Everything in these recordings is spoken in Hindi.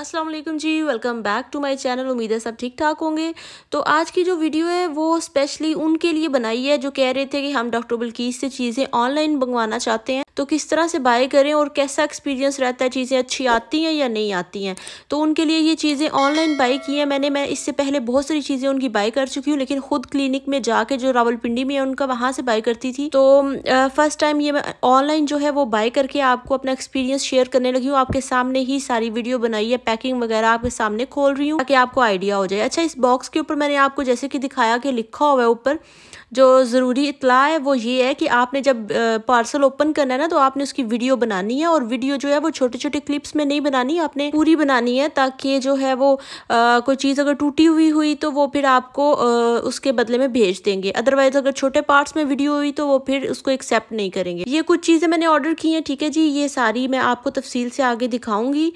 अस्सलाम वालेकुम जी welcome back to my channel उम्मीद है सब ठीक ठाक होंगे तो आज की जो वीडियो है वो स्पेशली उनके लिए बनाई है जो कह रहे थे कि हम डॉक्टर बल्कीज से चीज़ें ऑनलाइन मंगवाना चाहते हैं तो किस तरह से बाय करें और कैसा एक्सपीरियंस रहता है चीज़ें अच्छी आती हैं या नहीं आती हैं तो उनके लिए ये चीज़ें ऑनलाइन बाई की हैं मैंने मैं इससे पहले बहुत सारी चीज़ें उनकी बाई कर चुकी हूँ लेकिन ख़ुद क्लिनिक में जाके जो रावलपिंडी में है उनका वहाँ से बाई करती थी तो फर्स्ट टाइम ये मैं ऑनलाइन जो है वो बाई करके आपको अपना एक्सपीरियंस शेयर करने लगी हूँ आपके सामने ही सारी वीडियो बनाई है पैकिंग वगैरह आपके सामने खोल रही हूँ ताकि आपको आइडिया हो जाए अच्छा इस बॉक्स के ऊपर मैंने आपको जैसे कि दिखाया कि लिखा हुआ है ऊपर जो ज़रूरी इतला है वो ये है कि आपने जब पार्सल ओपन करना है ना तो आपने उसकी वीडियो बनानी है और वीडियो जो है वो छोटे छोटे क्लिप्स में नहीं बनानी आपने पूरी बनानी है ताकि जो है वो आ, कोई चीज़ अगर टूटी हुई हुई तो वो फिर आपको आ, उसके बदले में भेज देंगे अदरवाइज अगर छोटे पार्ट्स में वीडियो हुई तो वो फिर उसको एक्सेप्ट नहीं करेंगे ये कुछ चीज़ें मैंने ऑर्डर की हैं ठीक है जी ये सारी मैं आपको तफसील से आगे दिखाऊंगी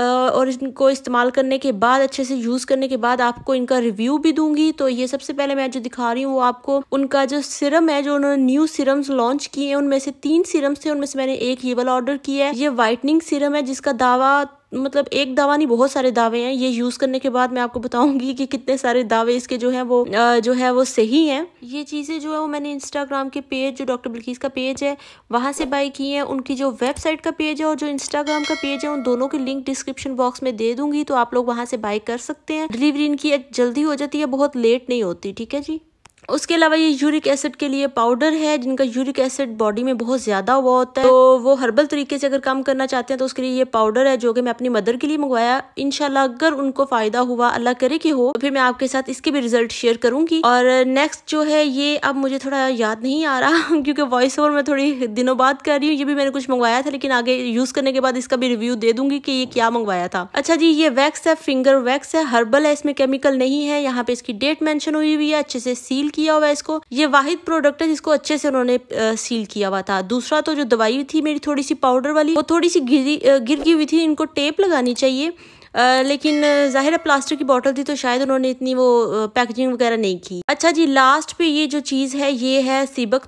और इनको इस्तेमाल करने के बाद अच्छे से यूज़ करने के बाद आपको इनका रिव्यू भी दूंगी तो ये सबसे पहले मैं जो दिखा रही हूँ वो आपको उनका जो सिरम है जो उन्होंने न्यू सिरम्स लॉन्च किए हैं उनमें से तीन सिरम्स थे उनमें से मैंने एक ये वाला ऑर्डर किया है ये वाइटनिंग सिरम है जिसका दावा मतलब एक दावा नहीं बहुत सारे दावे हैं ये यूज़ करने के बाद मैं आपको बताऊंगी कि कितने सारे दावे इसके जो है वो जो है वो सही हैं ये चीज़ें जो है वो मैंने इंस्टाग्राम के पेज जो डॉक्टर बिल्कीस का पेज है वहाँ से बाई की हैं उनकी जो वेबसाइट का पेज है और जो इंस्टाग्राम का पेज है उन दोनों की लिंक डिस्क्रिप्शन बॉक्स में दे दूंगी तो आप लोग वहाँ से बाई कर सकते हैं डिलीवरी इनकी जल्दी हो जाती है बहुत लेट नहीं होती ठीक है जी उसके अलावा ये यूरिक एसिड के लिए पाउडर है जिनका यूरिक एसिड बॉडी में बहुत ज़्यादा हुआ होता है तो वो हर्बल तरीके से अगर काम करना चाहते हैं तो उसके लिए ये पाउडर है जो कि मैं अपनी मदर के लिए मंगवाया इनशाला अगर उनको फ़ायदा हुआ अल्लाह करे कि हो तो फिर मैं आपके साथ इसके भी रिजल्ट शेयर करूंगी और नेक्स्ट जो है ये अब मुझे थोड़ा याद नहीं आ रहा क्योंकि वॉइस ओवर मैं थोड़ी दिनों बाद कर रही हूँ ये भी मैंने कुछ मंगवाया था लेकिन आगे यूज़ करने के बाद इसका भी रिव्यू दे दूंगी कि ये क्या मंगवाया था अच्छा जी ये वैक्स है फिंगर वैक्स है हर्बल है इसमें केमिकल नहीं है यहाँ पे इसकी डेट मैंशन हुई हुई है अच्छे से सील किया हुआ है इसको ये वाहिद प्रोडक्ट है जिसको अच्छे से उन्होंने सील किया हुआ था दूसरा तो जो दवाई थी मेरी थोड़ी सी पाउडर वाली वो थोड़ी सी गिरी गिर गई हुई थी इनको टेप लगानी चाहिए लेकिन ज़ाहिर है प्लास्टिक की बॉटल थी तो शायद उन्होंने इतनी वो पैकेजिंग वगैरह नहीं की अच्छा जी लास्ट पे ये जो चीज़ है ये है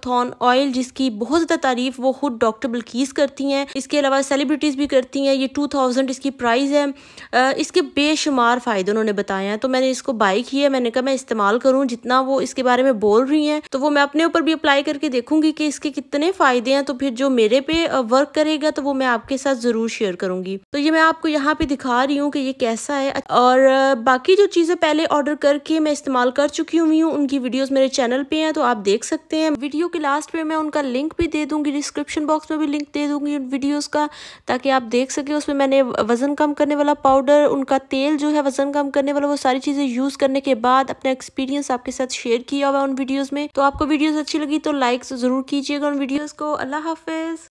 थॉन ऑयल जिसकी बहुत ज़्यादा तारीफ वो खुद डॉक्टर बल्कीस करती हैं इसके अलावा सेलिब्रिटीज़ भी करती हैं ये टू थाउजेंड इसकी प्राइस है इसके बेशुमार फ़ायदे उन्होंने बताए हैं तो मैंने इसको बाई किया है मैंने कहा मैं इस्तेमाल करूँ जितना वो इसके बारे में बोल रही हैं तो वो मैं अपने ऊपर भी अप्लाई करके देखूंगी कि इसके कितने फ़ायदे हैं तो फिर जो मेरे पे वर्क करेगा तो वो मैं आपके साथ ज़रूर शेयर करूँगी तो ये मैं आपको यहाँ पे दिखा रही हूँ कि ये कैसा है और बाकी जो चीज़ें पहले ऑर्डर करके मैं इस्तेमाल कर चुकी हुई हूँ उनकी वीडियोस मेरे चैनल पे हैं तो आप देख सकते हैं वीडियो के लास्ट पे मैं उनका लिंक भी दे दूँगी डिस्क्रिप्शन बॉक्स में भी लिंक दे दूँगी उन वीडियोज़ का ताकि आप देख सकें उसमें मैंने वज़न कम करने वाला पाउडर उनका तेल जो है वज़न कम करने वाला वो सारी चीज़ें यूज़ करने के बाद अपना एक्सपीरियंस आपके साथ शेयर किया हुआ उन वीडियोज़ में तो आपको वीडियोज़ अच्छी लगी तो लाइक्स ज़रूर कीजिएगा उन वीडियोज़ को अल्लाह हाफिज़